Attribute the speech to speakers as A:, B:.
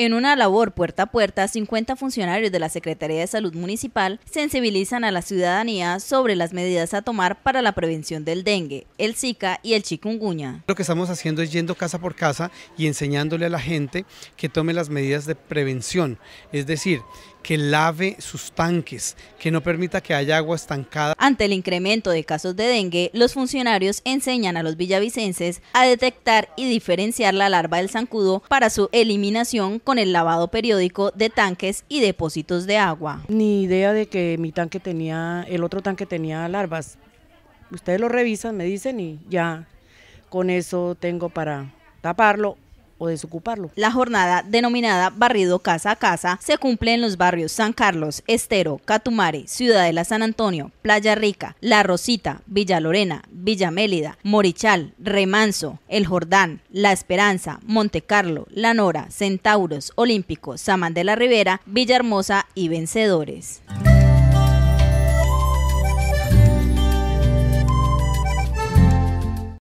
A: En una labor puerta a puerta, 50 funcionarios de la Secretaría de Salud Municipal sensibilizan a la ciudadanía sobre las medidas a tomar para la prevención del dengue, el Zika
B: y el chikungunya. Lo que estamos haciendo es yendo casa por casa y enseñándole a la gente que tome las medidas de prevención, es decir, que lave sus tanques, que no permita que haya agua estancada.
A: Ante el incremento de casos de dengue, los funcionarios enseñan a los villavicenses a detectar y diferenciar la larva del zancudo para su eliminación con el lavado periódico de tanques y depósitos de agua.
C: Ni idea de que mi tanque tenía, el otro tanque tenía larvas. Ustedes lo revisan, me dicen y ya
A: con eso tengo para taparlo desocuparlo. La jornada denominada Barrido Casa a Casa se cumple en los barrios San Carlos, Estero, Catumare, Ciudadela San Antonio, Playa Rica, La Rosita, Villa Lorena, Villa Mélida, Morichal, Remanso, El Jordán, La Esperanza, Monte Carlo, La Nora, Centauros, Olímpico, Samán de la Rivera, Villa Hermosa y Vencedores.